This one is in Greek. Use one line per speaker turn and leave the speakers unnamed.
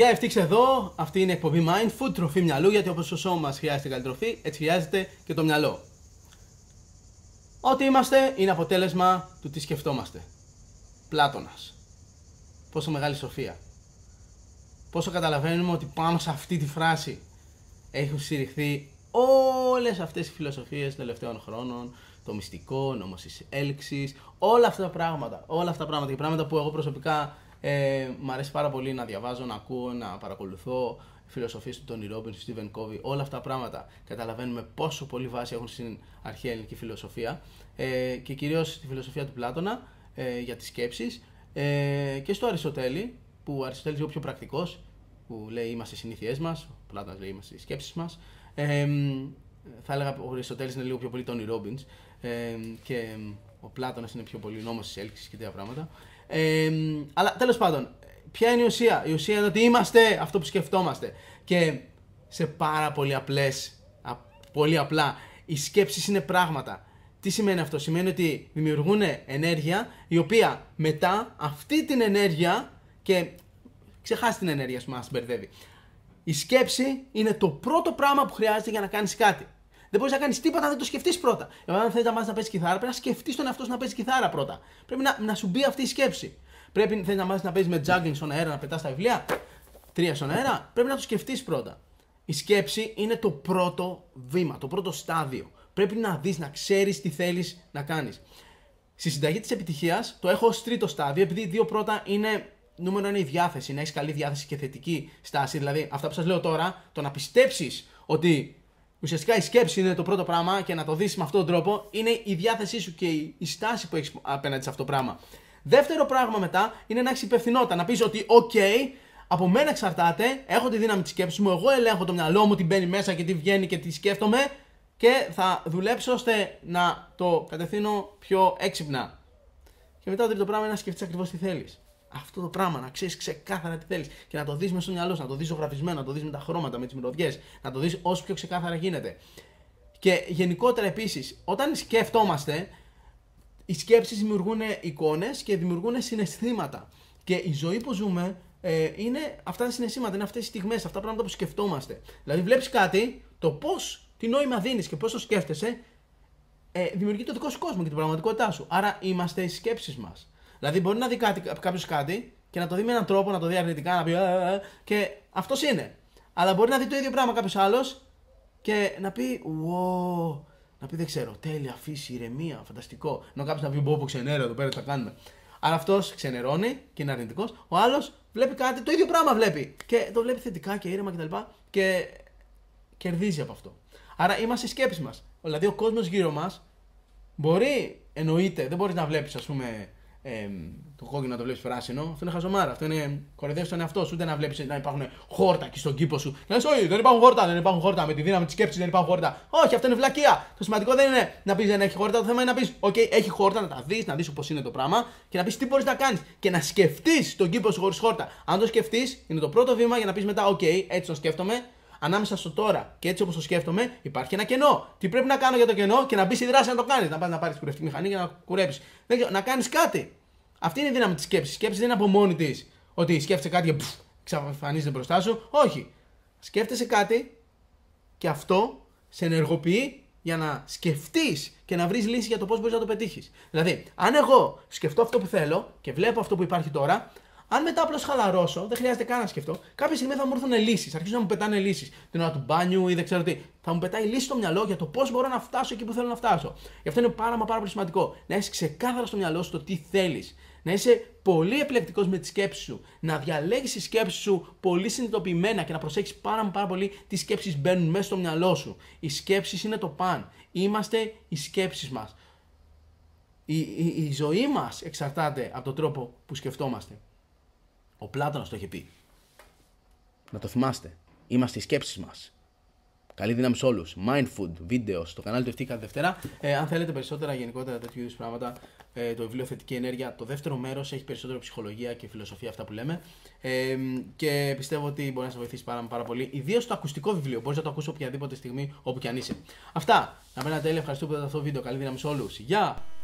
Γεια ευτύχη εδώ, αυτή είναι η εκπομπή Food, τροφή μυαλού, γιατί όπως το σώμα μας χρειάζεται καλή τροφή, έτσι χρειάζεται και το μυαλό. Ό,τι είμαστε είναι αποτέλεσμα του τι σκεφτόμαστε. Πλάτονα. Πόσο μεγάλη σοφία. Πόσο καταλαβαίνουμε ότι πάνω σε αυτή τη φράση έχουν συρριχθεί όλες αυτές οι φιλοσοφίες των τελευταίων χρόνων, το μυστικό, νόμος της έλξης, όλα αυτά τα πράγματα, όλα αυτά τα πράγματα και πράγματα που εγώ προσωπικά ε, μ' αρέσει πάρα πολύ να διαβάζω, να ακούω, να παρακολουθώ φιλοσοφίες του Τόνι Ρόμπιν, του Στίβεν Κόβι, όλα αυτά τα πράγματα. Καταλαβαίνουμε πόσο πολύ βάση έχουν στην αρχαία ελληνική φιλοσοφία ε, και κυρίως στη φιλοσοφία του Πλάτωνα ε, για τις σκέψεις ε, και στο Αριστοτέλη, που ο Αριστοτέλης είναι πιο πρακτικός, που λέει είμαστε οι συνήθειές μας, ο Πλάτωνας λέει είμαστε οι σκέψεις μας. Ε, θα έλεγα ο Αριστοτέλης είναι λίγο πιο πολύ Τόνι Ρόμπιν ε, και ο Πλάτωνας είναι πιο πολύ νόμος της έλξης και τέτοια πράγματα αλλά τέλος πάντων, ποια είναι η ουσία. Η ουσία είναι ότι είμαστε αυτό που σκεφτόμαστε. Και σε πάρα πολύ απλές, πολύ απλά, οι σκέψεις είναι πράγματα. Τι σημαίνει αυτό, Σημαίνει ότι δημιουργούν ενέργεια η οποία μετά αυτή την ενέργεια και ξεχάσει την ενέργεια σου, μα μπερδεύει. Η σκέψη είναι το πρώτο πράγμα που χρειάζεται για να κάνεις κάτι. Δεν μπορείς να κάνεις τίποτα, δεν το σκεφτείς πρώτα. Εγώ, αν θέλει να μάθει να παίζει κιθάρα, πρέπει να σκεφτείς τον εαυτό σου να παίζει κιθάρα πρώτα. Πρέπει να, να σου μπει αυτή η σκέψη. Πρέπει θέλει να μάθει να παίζει με juggling στον αέρα, να πετάς τα βιβλία. Τρία στον αέρα. Πρέπει να το σκεφτείς πρώτα. Η σκέψη είναι το πρώτο βήμα, το πρώτο στάδιο. Πρέπει να δεις, να ξέρεις τι θέλεις να κάνεις. Στη συνταγή της επιτυχίας το έχω ως τρίτο στάδιο, επειδή δύο πρώτα είναι. Νούμερο είναι η διάθεση, να έχεις καλή διάθεση και θετική στάση. Δηλαδή, αυτά που σας λέω τώρα, το να πιστέψεις ότι Ουσιαστικά η σκέψη είναι το πρώτο πράγμα και να το δεις με αυτόν τον τρόπο είναι η διάθεσή σου και η στάση που έχεις απέναντι σε αυτό το πράγμα. Δεύτερο πράγμα μετά είναι να έχεις υπευθυνότητα. Να πεις ότι, OK, από μένα εξαρτάται, έχω τη δύναμη της σκέψης μου, εγώ ελέγχω το μυαλό μου, τι μπαίνει μέσα και τι βγαίνει και τι σκέφτομαι και θα δουλέψω ώστε να το κατευθύνω πιο έξυπνα. Και μετά το τρίτο πράγμα είναι να σκεφτείς ακριβώς τι θέλεις αυτό το πράγμα, να ξέρεις ξεκάθαρα τι θέλεις και να το δεις μέσα στο μυαλό σου, να το δεις ζωγραφισμένο, να το δεις με τα χρώματα, με τις μυρωδιές, να το δεις όσο πιο ξεκάθαρα γίνεται. Και γενικότερα επίσης, όταν σκεφτόμαστε, οι σκέψεις δημιουργούν εικόνες και δημιουργούν συναισθήματα. Και η ζωή που ζούμε ε, είναι αυτά τα συναισθήματα, είναι αυτές οι στιγμές, αυτά τα πράγματα που σκεφτόμαστε. Δηλαδή, βλέπεις κάτι, το πώς, τι νόημα δίνεις και πώς το σκέφτεσαι, ε, δημιουργεί το δικό σου κόσμο και την πραγματικότητά σου. Άρα, είμαστε οι σκέψεις μας. Δηλαδή μπορεί να δει κάποιος κάτι και να το δει με έναν τρόπο, να το δει αρνητικά, να πει. και αυτός είναι. Αλλά μπορεί να δει το ίδιο πράγμα κάποιος άλλος και να πει. Wow, να πει δεν ξέρω, τέλεια, φύση, ηρεμία, φανταστικό. Ενώ κάποιος να πει μπόπο, ξενέρω εδώ πέρα, θα κάνουμε. Αλλά αυτός ξενερώνει και είναι αρνητικός. Ο άλλος βλέπει κάτι, το ίδιο πράγμα βλέπει. Και το βλέπει θετικά και ήρεμα κτλ. Και, και κερδίζει από αυτό. Άρα είμαστε οι σκέψει μας. Δηλαδή ο κόσμος γύρω μας μπορεί, εννοείται, δεν μπορείς να βλέπεις, ας πούμε, ε, το κόκκινο να το βλέπεις πράσινο. Αυτό είναι χαζομάρα. Αυτό είναι κορυδεύει τον εαυτό σου. Ούτε να βλέπεις να υπάρχουν χόρτα και στον κήπο σου. Να λε, Όχι, δεν υπάρχουν χόρτα, δεν υπάρχουν χόρτα. Με τη δύναμη της σκέψης δεν υπάρχουν χόρτα. Όχι, αυτό είναι βλακεία. Το σημαντικό δεν είναι να πεις δεν έχει χόρτα. Το θέμα είναι να πεις, OK, έχει χόρτα, να τα δεις, να δεις πώ είναι το πράγμα και να πεις τι μπορείς να κάνεις και να σκεφτείς τον κήπο σου χωρίς χόρτα. Αν το σκεφτείς, είναι το πρώτο βήμα για να πεις μετά, OK, έτσι το σκέφτομαι ανάμεσα στο τώρα και έτσι όπως το σκέφτομαι, υπάρχει ένα κενό. Τι πρέπει να κάνω για το κενό και να μπει στη δράση να το κάνεις. Να πας να πάρεις κουρευτική μηχανή για να κουρέψεις. Να κάνεις κάτι. Αυτή είναι η δύναμη της σκέψης. Η σκέψη δεν είναι από μόνη της ότι σκέφτεσαι κάτι και ξαφανίζεται μπροστά σου. Όχι. Σκέφτεσαι κάτι και αυτό σε ενεργοποιεί για να σκεφτείς και να βρεις λύση για το πώς μπορείς να το πετύχεις. Δηλαδή, αν εγώ σκεφτώ αυτό που θέλω και βλέπω αυτό που υπάρχει τώρα, αν μετά απλώς χαλαρώσω, δεν χρειάζεται καν να σκεφτώ, κάποια στιγμή θα μου έρθουν λύσει. Αρχίζουν να μου πετάνε λύσεις. Την ώρα του μπάνιου ή δεν ξέρω τι. Θα μου πετάει λύση στο μυαλό για το πώς μπορώ να φτάσω εκεί που θέλω να φτάσω. Γι' αυτό είναι πάρα, μα πάρα πολύ σημαντικό να έχεις ξεκάθαρα στο μυαλό σου το τι θέλεις. Να είσαι πολύ επιλεκτικός με τη σκέψη σου. Να διαλέγεις τη σκέψη σου πολύ συνειδητοποιημένα και να προσέξει πάρα, πάρα πολύ τι σκέψεις μπαίνουν μέσα στο μυαλό σου. Οι σκέψεις είναι το παν. Είμαστε οι σκέψεις μας. Η, η, ζωή μας εξαρτάται από τον τρόπο που σκεφτόμαστε. Ο Πλάτωνας το είχε πει. Να το θυμάστε. Είμαστε οι σκέψεις μας. Καλή δύναμη σε όλους. Mindfood, βίντεο στο κανάλι του FT κάθε Δευτέρα. Ε, αν θέλετε περισσότερα γενικότερα τέτοιου είδους πράγματα, ε, το βιβλίο Θετική Ενέργεια, το δεύτερο μέρος έχει περισσότερο ψυχολογία και φιλοσοφία, αυτά που λέμε. Ε, και πιστεύω ότι μπορεί να σε βοηθήσει πάρα, πάρα πολύ. Ιδίως το ακουστικό βιβλίο. Μπορείς να το ακούσει οποιαδήποτε στιγμή, όπου και αν είσαι. Αυτά. Να μένα τέλεια. Ευχαριστούμε που είδατε αυτό το βίντεο. Καλή δύναμη σε όλους. Γεια!